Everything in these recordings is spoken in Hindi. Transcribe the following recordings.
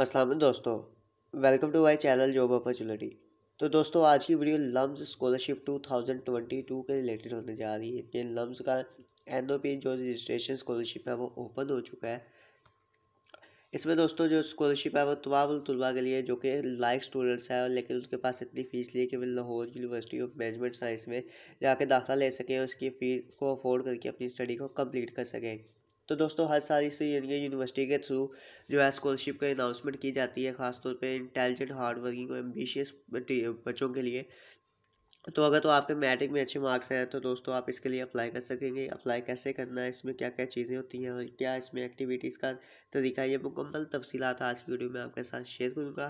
असलम दोस्तों welcome to my channel job opportunity तो दोस्तों आज की वीडियो लम्स स्कॉलरशिप 2022 के रिलेटेड होने जा रही है कि लम्स का एन जो रजिस्ट्रेशन स्कॉलरशिप है वो ओपन हो चुका है इसमें दोस्तों जो स्कॉलरशिप है वो तमाम तलबा के लिए जो कि लाइक स्टूडेंट्स हैं लेकिन उसके पास इतनी फ़ीस ली है कि वो Lahore University of Management Science में जाके दाखिला ले सकें उसकी फ़ीस को अफोर्ड करके अपनी स्टडी को कम्प्लीट कर सकें तो दोस्तों हर साल इस यूनिवर्सिटी के थ्रू जो है स्कॉलरशिप का अनाउंसमेंट की जाती है खासतौर पर इंटेलिजेंट हार्डवर्किंग और एम्बिशियस बच्चों के लिए तो अगर तो आपके मैट्रिक में अच्छे मार्क्स हैं तो दोस्तों आप इसके लिए अप्लाई कर सकेंगे अप्लाई कैसे करना है इसमें क्या क्या चीज़ें होती हैं और क्या इसमें एक्टिविटीज़ का तरीका ये मुकम्मल तफसीत आज की वीडियो में आपके साथ शेयर करूँगा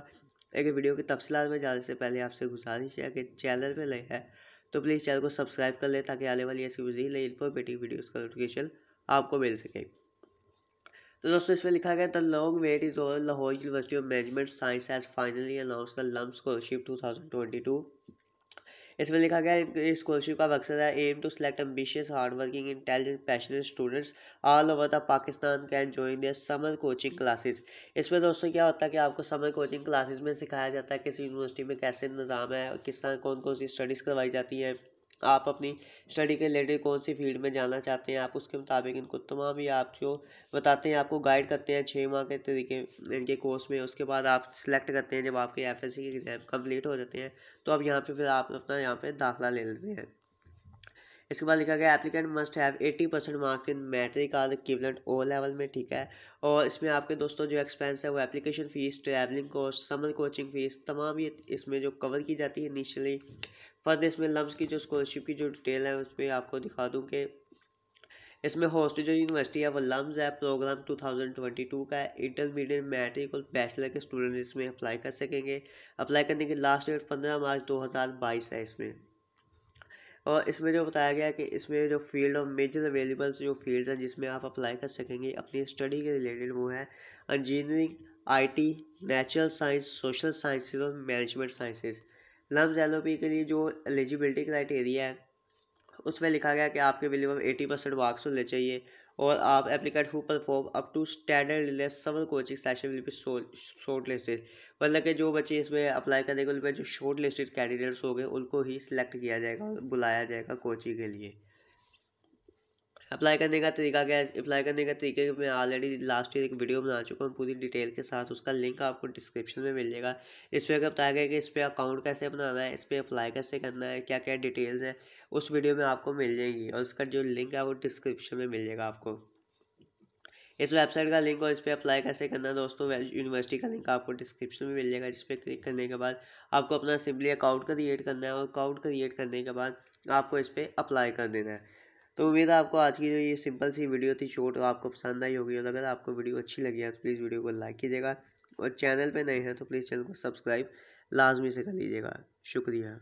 अगर वीडियो की तफसीत में जाने से पहले आपसे गुजारिश है कि चैनल पर नए है तो प्लीज़ चैनल को सब्सक्राइब कर लें ताकि आने वाली ऐसी मजीद इन्फॉर्मेटिव वीडियोज़ का नोटिफिकेशन आपको मिल सके तो दोस्तों इसमें लिखा गया the long wait is over Lahore University of Management Science as finally announce the LUMS scholarship to इसमें लिखा गया स्कॉलरशिप का मकसद है aim to select ambitious hardworking intelligent passionate students all over the Pakistan can join their summer coaching classes इसमें दोस्तों क्या होता है कि आपको समर कोचिंग क्लासेस में सिखाया जाता है किसी यूनिवर्सिटी में कैसे निज़ाम है किस तरह कौन कौन सी स्टडीज़ करवाई जाती है आप अपनी स्टडी के रिलेटेड कौन सी फील्ड में जाना चाहते हैं आप उसके मुताबिक इनको तमाम ही जो बताते हैं आपको गाइड करते हैं छः माह के तरीके इनके कोर्स में उसके बाद आप सिलेक्ट करते हैं जब आपके एफ एस के एग्ज़ाम कम्प्लीट हो जाते हैं तो अब यहाँ पर फिर आप अपना यहाँ पर दाखिला ले लेते हैं इसके बाद लिखा गया applicant must have eighty percent marks in matric or equivalent O level में ठीक है और इसमें आपके दोस्तों जो एक्सपेंस है वो application fees travelling course summer coaching fees तमाम ये इसमें जो कवर की जाती है इनिशियली फ़र्द इसमें लम्स की जो स्कॉलरशिप की जो डिटेल है उसमें आपको दिखा दूँ कि इसमें होस्ट जो यूनिवर्सिटी है वो लम्स है प्रोग्राम 2022 का है इंटरमीडिएट मैट्रिक और बैचलर के स्टूडेंट इसमें अप्लाई कर सकेंगे अप्लाई करने की लास्ट डेट पंद्रह मार्च 2022 है इसमें और इसमें जो बताया गया है कि इसमें जो फील्ड और मेजर अवेलेबल जो फील्ड हैं जिसमें आप अप्लाई कर सकेंगे अपनी स्टडी के रिलेटेड वो है इंजीनियरिंग टी नेचुरल साइंस सोशल साइंस और मैनेजमेंट साइंसेज लम्ब एल के लिए जो एलिजिबिलिटी क्राइटेरिया है उसमें लिखा गया कि आपके मिनिमम एटी परसेंट मार्क्स होने चाहिए और आप applicant who perform up to standard less summer coaching session will be shortlisted मतलब कि जो बच्चे इसमें अप्लाई करेंगे उनमें जो शॉर्ट लिस्टेड कैंडिडेट्स होंगे उनको ही सिलेक्ट किया जाएगा बुलाया जाएगा कोचिंग के लिए अप्लाई करने का तरीका क्या है अप्लाई करने का तरीके मैं ऑलरेडी लास्ट ईयर एक वीडियो बना चुका हूँ पूरी डिटेल के साथ उसका लिंक आपको डिस्क्रिप्शन में मिल जाएगा इस पर अगर बताया गया कि इस पर अकाउंट कैसे बनाना है इस पर अप्लाई कैसे करना है क्या क्या डिटेल्स हैं उस वीडियो में आपको मिल जाएगी और उसका जो लिंक है वो डिस्क्रिप्शन में मिल जाएगा आपको इस वेबसाइट का लिंक और इस पर अप्लाई कैसे करना है दोस्तों यूनिवर्सिटी का लिंक आपको डिस्क्रिप्शन में मिल जाएगा जिस पर क्लिक करने के बाद आपको अपना सिंपली अकाउंट क्रिएट करना है और अकाउंट क्रिएट करने के बाद आपको इस पर अप्लाई कर देना है तो उम्मीद है आपको आज की जो ये सिंपल सी वीडियो थी शॉर्ट आपको पसंद आई होगी और अगर आपको वीडियो अच्छी लगी है तो प्लीज़ वीडियो को लाइक कीजिएगा और चैनल पर नए हैं तो प्लीज़ चैनल को सब्सक्राइब लाजमी से कर लीजिएगा शुक्रिया